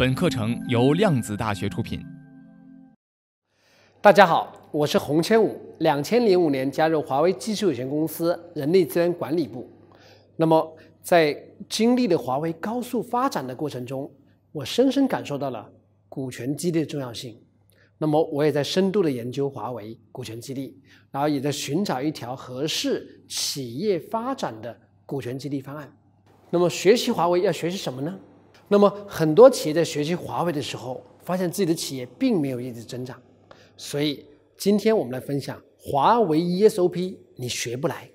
本课程由量子大学出品。大家好，我是洪千武，两千零五年加入华为技术有限公司人力资源管理部。那么，在经历了华为高速发展的过程中，我深深感受到了股权激励的重要性。那么，我也在深度的研究华为股权激励，然后也在寻找一条合适企业发展的股权激励方案。那么，学习华为要学习什么呢？那么很多企业在学习华为的时候，发现自己的企业并没有一直增长，所以今天我们来分享华为 ESOP，你学不来，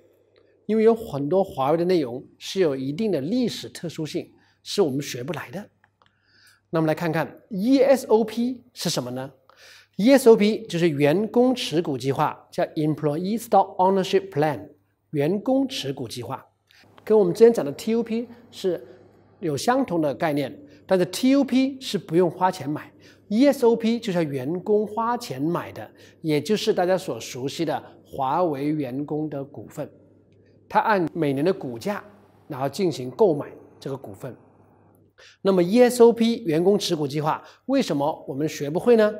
因为有很多华为的内容是有一定的历史特殊性，是我们学不来的。那么来看看 ESOP 是什么呢？ESOP 就是员工持股计划，叫 Employee Stock Ownership Plan，员工持股计划，跟我们之前讲的 t o p 是。有相同的概念，但是 T U P 是不用花钱买，E S O P 就是员工花钱买的，也就是大家所熟悉的华为员工的股份，他按每年的股价然后进行购买这个股份。那么 E S O P 员工持股计划为什么我们学不会呢？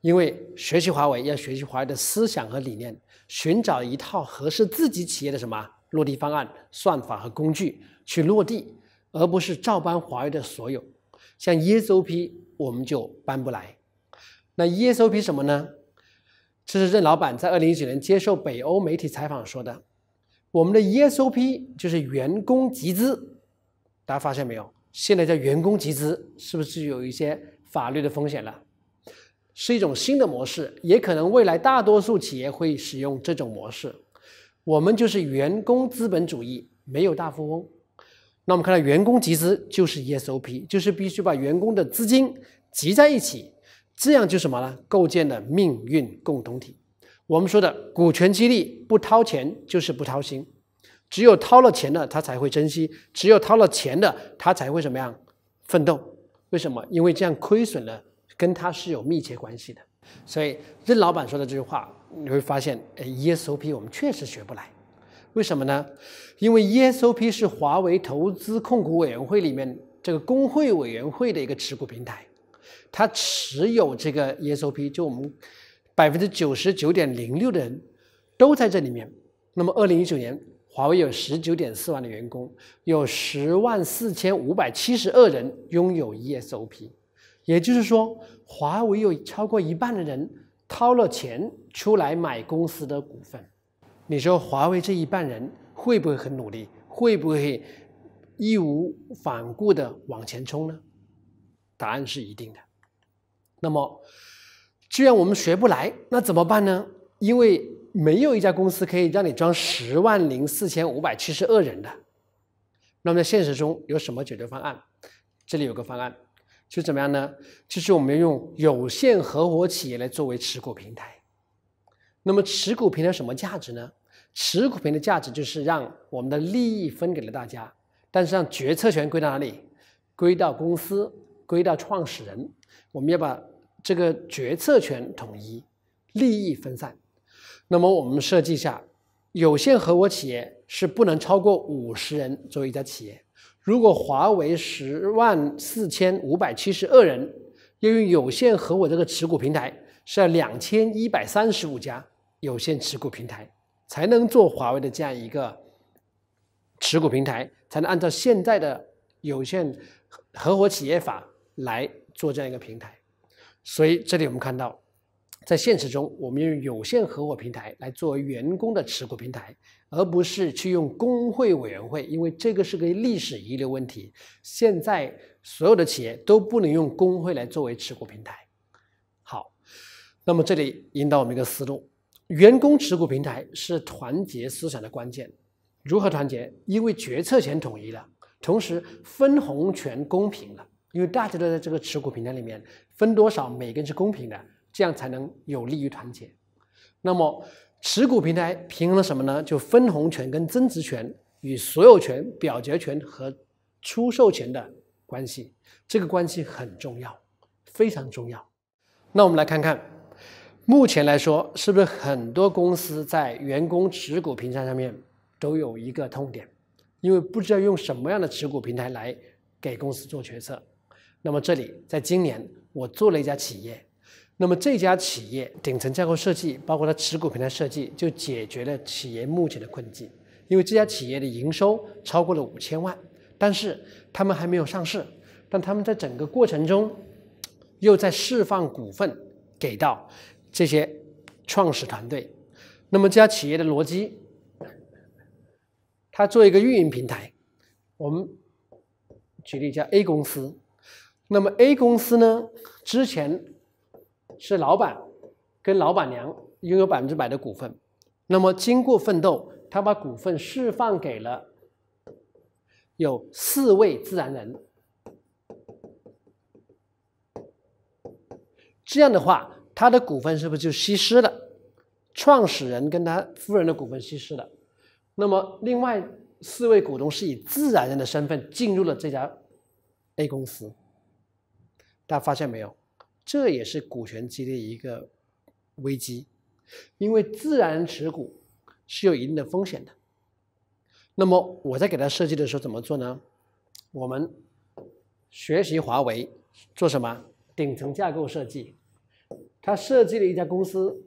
因为学习华为要学习华为的思想和理念，寻找一套合适自己企业的什么落地方案、算法和工具去落地。而不是照搬华为的所有，像 ESOP 我们就搬不来。那 ESOP 什么呢？这是任老板在二零一九年接受北欧媒体采访说的。我们的 ESOP 就是员工集资。大家发现没有？现在叫员工集资，是不是有一些法律的风险了？是一种新的模式，也可能未来大多数企业会使用这种模式。我们就是员工资本主义，没有大富翁。那我们看到，员工集资就是 ESOP，就是必须把员工的资金集在一起，这样就什么呢？构建了命运共同体。我们说的股权激励，不掏钱就是不掏心，只有掏了钱的他才会珍惜，只有掏了钱的他才会怎么样奋斗？为什么？因为这样亏损了跟他是有密切关系的。所以任老板说的这句话，你会发现，哎 e s o p 我们确实学不来。为什么呢？因为 ESOP 是华为投资控股委员会里面这个工会委员会的一个持股平台，它持有这个 ESOP，就我们百分之九十九点零六的人都在这里面。那么，二零一九年，华为有十九点四万的员工，有十万四千五百七十二人拥有 ESOP，也就是说，华为有超过一半的人掏了钱出来买公司的股份。你说华为这一半人会不会很努力？会不会义无反顾地往前冲呢？答案是一定的。那么，既然我们学不来，那怎么办呢？因为没有一家公司可以让你装十万零四千五百七十二人的。那么在现实中有什么解决方案？这里有个方案，就怎么样呢？就是我们用有限合伙企业来作为持股平台。那么持股平台什么价值呢？持股平的价值就是让我们的利益分给了大家，但是让决策权归到哪里？归到公司，归到创始人。我们要把这个决策权统一，利益分散。那么我们设计一下，有限合伙企业是不能超过五十人作为一家企业。如果华为十万四千五百七十二人，要用有限合伙这个持股平台，是要两千一百三十五家有限持股平台。才能做华为的这样一个持股平台，才能按照现在的有限合伙企业法来做这样一个平台。所以这里我们看到，在现实中，我们用有限合伙平台来作为员工的持股平台，而不是去用工会委员会，因为这个是个历史遗留问题。现在所有的企业都不能用工会来作为持股平台。好，那么这里引导我们一个思路。员工持股平台是团结思想的关键，如何团结？因为决策权统一了，同时分红权公平了，因为大家都在这个持股平台里面，分多少每个人是公平的，这样才能有利于团结。那么，持股平台平衡了什么呢？就分红权跟增值权与所有权、表决权和出售权的关系，这个关系很重要，非常重要。那我们来看看。目前来说，是不是很多公司在员工持股平台上面都有一个痛点？因为不知道用什么样的持股平台来给公司做决策。那么这里，在今年我做了一家企业，那么这家企业顶层架构设计，包括它持股平台设计，就解决了企业目前的困境。因为这家企业的营收超过了五千万，但是他们还没有上市，但他们在整个过程中又在释放股份给到。这些创始团队，那么这家企业的逻辑，它做一个运营平台。我们举一家 A 公司，那么 A 公司呢，之前是老板跟老板娘拥有百分之百的股份，那么经过奋斗，他把股份释放给了有四位自然人。这样的话。他的股份是不是就稀释了？创始人跟他夫人的股份稀释了，那么另外四位股东是以自然人的身份进入了这家 A 公司。大家发现没有？这也是股权激励一个危机，因为自然人持股是有一定的风险的。那么我在给他设计的时候怎么做呢？我们学习华为做什么？顶层架构设计。他设计了一家公司，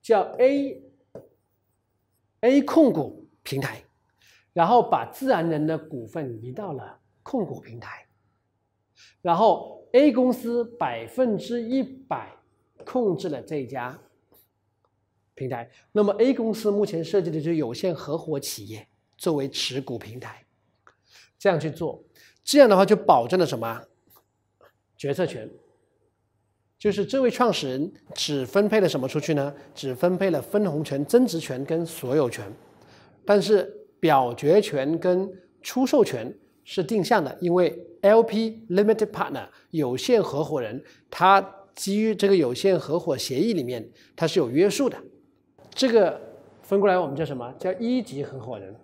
叫 A A 控股平台，然后把自然人的股份移到了控股平台，然后 A 公司百分之一百控制了这一家平台。那么 A 公司目前设计的是有限合伙企业作为持股平台，这样去做，这样的话就保证了什么？决策权。就是这位创始人只分配了什么出去呢？只分配了分红权、增值权跟所有权，但是表决权跟出售权是定向的，因为 LP Limited Partner 有限合伙人，他基于这个有限合伙协议里面，他是有约束的。这个分过来我们叫什么？叫一级合伙人。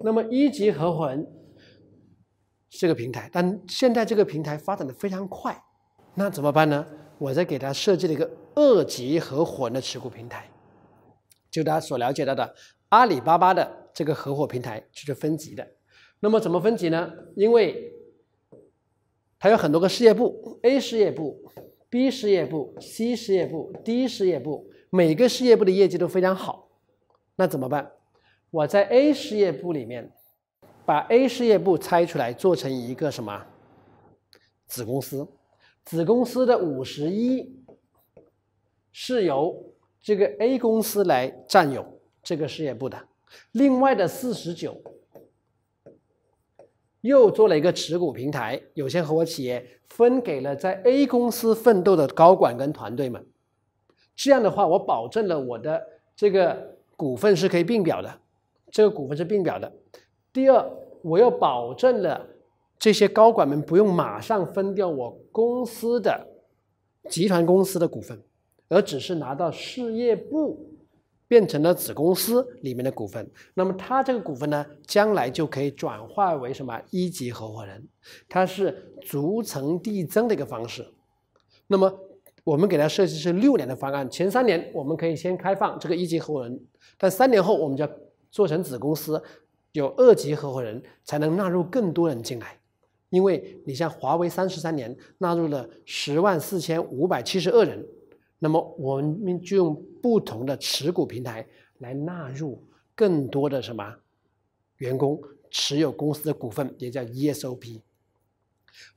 那么一级合伙人。这个平台，但现在这个平台发展的非常快，那怎么办呢？我在给他设计了一个二级合伙人的持股平台，就大家所了解到的阿里巴巴的这个合伙平台就是分级的。那么怎么分级呢？因为它有很多个事业部：A 事业部、B 事业部、C 事业部、D 事业部，每个事业部的业绩都非常好。那怎么办？我在 A 事业部里面。把 A 事业部拆出来，做成一个什么子公司？子公司的五十一是由这个 A 公司来占有这个事业部的，另外的四十九又做了一个持股平台，有限合伙企业分给了在 A 公司奋斗的高管跟团队们。这样的话，我保证了我的这个股份是可以并表的，这个股份是并表的。第二，我要保证了这些高管们不用马上分掉我公司的集团公司的股份，而只是拿到事业部变成了子公司里面的股份。那么他这个股份呢，将来就可以转化为什么一级合伙人，它是逐层递增的一个方式。那么我们给他设计是六年的方案，前三年我们可以先开放这个一级合伙人，但三年后我们就要做成子公司。有二级合伙人才能纳入更多人进来，因为你像华为三十三年纳入了十万四千五百七十二人，那么我们就用不同的持股平台来纳入更多的什么员工持有公司的股份，也叫 ESOP。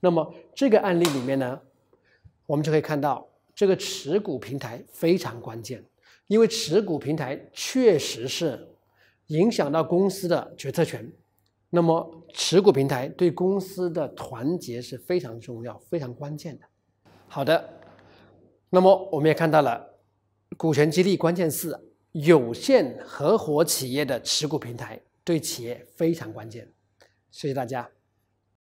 那么这个案例里面呢，我们就可以看到这个持股平台非常关键，因为持股平台确实是。影响到公司的决策权，那么持股平台对公司的团结是非常重要、非常关键的。好的，那么我们也看到了，股权激励关键是有限合伙企业的持股平台对企业非常关键。谢谢大家。